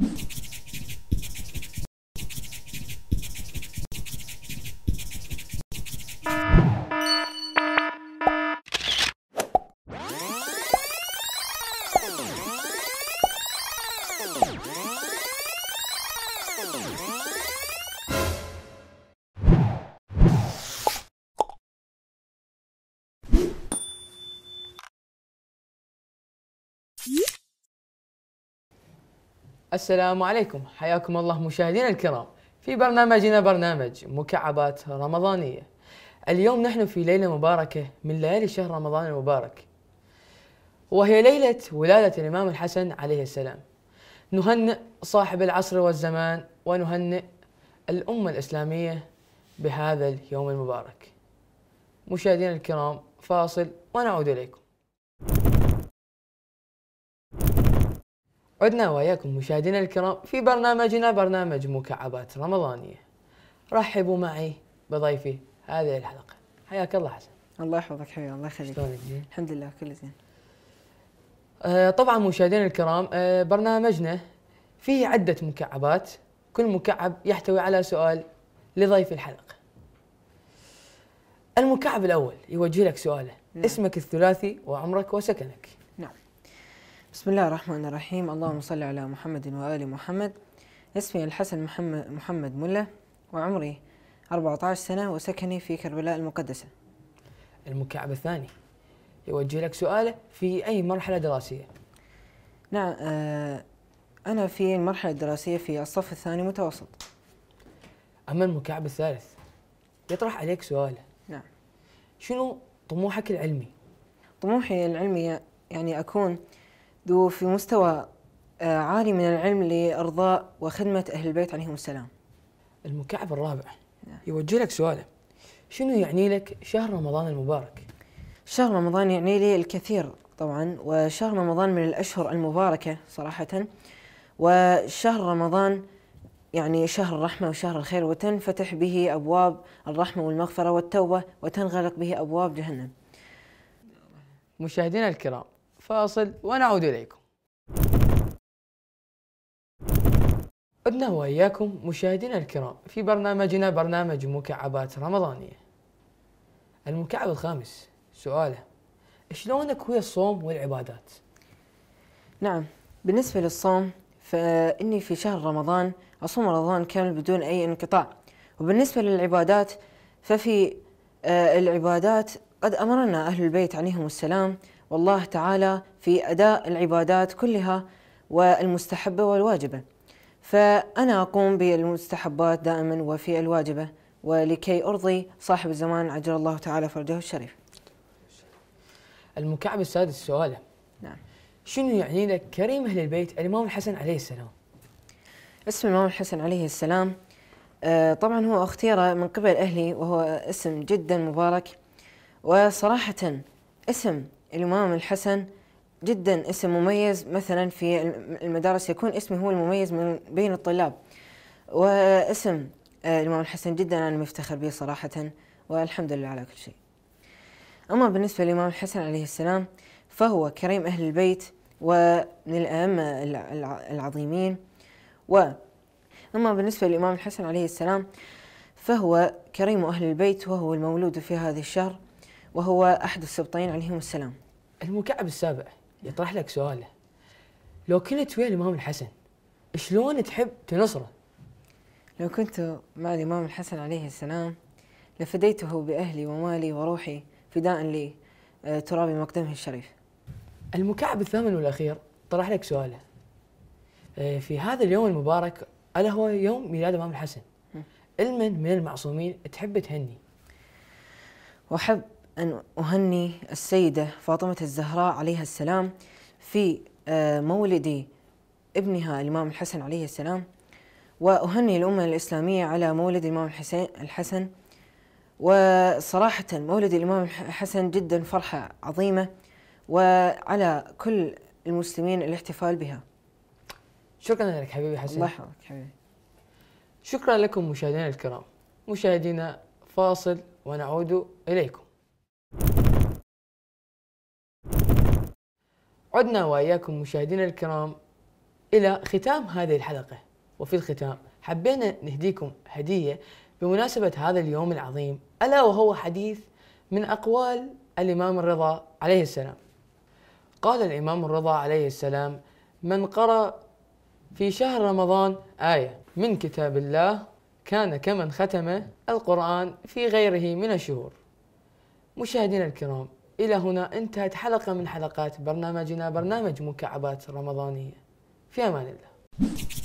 Thank you. السلام عليكم حياكم الله مشاهدينا الكرام في برنامجنا برنامج مكعبات رمضانية اليوم نحن في ليلة مباركة من ليالي شهر رمضان المبارك وهي ليلة ولادة الإمام الحسن عليه السلام نهنئ صاحب العصر والزمان ونهنئ الأمة الإسلامية بهذا اليوم المبارك مشاهدينا الكرام فاصل ونعود إليكم عدنا وياكم مشاهدينا الكرام في برنامجنا برنامج مكعبات رمضانية رحبوا معي بضيفي هذه الحلقة حياك الله حسن الله يحفظك حبيبي الله يخليك شلونك زين؟ الحمد لله كل زين آه طبعا مشاهدينا الكرام آه برنامجنا فيه عدة مكعبات كل مكعب يحتوي على سؤال لضيف الحلقة المكعب الأول يوجه لك سؤاله نعم. اسمك الثلاثي وعمرك وسكنك بسم الله الرحمن الرحيم اللهم صل على محمد وآل محمد اسمي الحسن محمد, محمد ملة وعمري 14 سنة وسكني في كربلاء المقدسة المكعب الثاني يوجه لك سؤاله في أي مرحلة دراسية؟ نعم آه أنا في المرحلة الدراسية في الصف الثاني متوسط أما المكعب الثالث يطرح عليك سؤاله نعم شنو طموحك العلمي؟ طموحي العلمي يعني أكون ذو في مستوى آه، عالي من العلم لارضاء وخدمه اهل البيت عليهم السلام. المكعب الرابع نعم. يوجه لك سؤاله شنو يعني لك شهر رمضان المبارك؟ شهر رمضان يعني لي الكثير طبعا وشهر رمضان من الاشهر المباركه صراحه وشهر رمضان يعني شهر الرحمة وشهر الخير وتنفتح به أبواب الرحمة والمغفرة والتوبة وتنغلق به أبواب جهنم مشاهدينا الكرام فاصل ونعود إليكم عدنا وإياكم مشاهدينا الكرام في برنامجنا برنامج مكعبات رمضانية المكعب الخامس سؤاله شلونك ويا الصوم والعبادات؟ نعم بالنسبة للصوم فإني في شهر رمضان أصوم رمضان كامل بدون أي انقطاع وبالنسبة للعبادات ففي آه، العبادات قد أمرنا أهل البيت عليهم السلام والله تعالى في أداء العبادات كلها والمستحبة والواجبة فأنا أقوم بالمستحبات دائما وفي الواجبة ولكي أرضي صاحب الزمان عجل الله تعالى فرجه الشريف المكعب السادس سؤاله نعم شنو يعني لك كريم أهل البيت الإمام الحسن عليه السلام اسم الإمام الحسن عليه السلام آه، طبعا هو اختير من قبل أهلي وهو اسم جدا مبارك وصراحة اسم الإمام الحسن جدا اسم مميز مثلا في المدارس يكون اسمي هو المميز من بين الطلاب واسم آه، الإمام الحسن جدا أنا مفتخر به صراحة والحمد لله على كل شيء أما بالنسبة للإمام الحسن عليه السلام فهو كريم أهل البيت ومن الأئمة العظيمين و أما بالنسبة للإمام الحسن عليه السلام فهو كريم أهل البيت وهو المولود في هذا الشهر وهو أحد السبطين عليهم السلام المكعب السابع يطرح لك سؤاله لو كنت ويا الإمام الحسن شلون تحب تنصره؟ لو كنت مع الإمام الحسن عليه السلام لفديته بأهلي ومالي وروحي فداء لي آه، تراب مقدمه الشريف المكعب الثامن والأخير طرح لك سؤاله آه، في هذا اليوم المبارك ألا هو يوم ميلاد الإمام الحسن المن من المعصومين تحب تهني وأحب أن أهني السيدة فاطمة الزهراء عليها السلام في آه، مولد ابنها الإمام الحسن عليه السلام وأهني الأمة الإسلامية على مولد الإمام الحسين الحسن وصراحة مولد الإمام الحسن جدا فرحة عظيمة وعلى كل المسلمين الاحتفال بها شكرا لك حبيبي حسين الله يحفظك حبيبي شكرا لكم مشاهدينا الكرام مشاهدينا فاصل ونعود إليكم عدنا واياكم مشاهدينا الكرام الى ختام هذه الحلقه وفي الختام حبينا نهديكم هديه بمناسبه هذا اليوم العظيم الا وهو حديث من اقوال الامام الرضا عليه السلام قال الامام الرضا عليه السلام من قرأ في شهر رمضان آية من كتاب الله كان كمن ختم القرآن في غيره من الشهور مشاهدينا الكرام إلى هنا انتهت حلقة من حلقات برنامجنا برنامج مكعبات رمضانية في أمان الله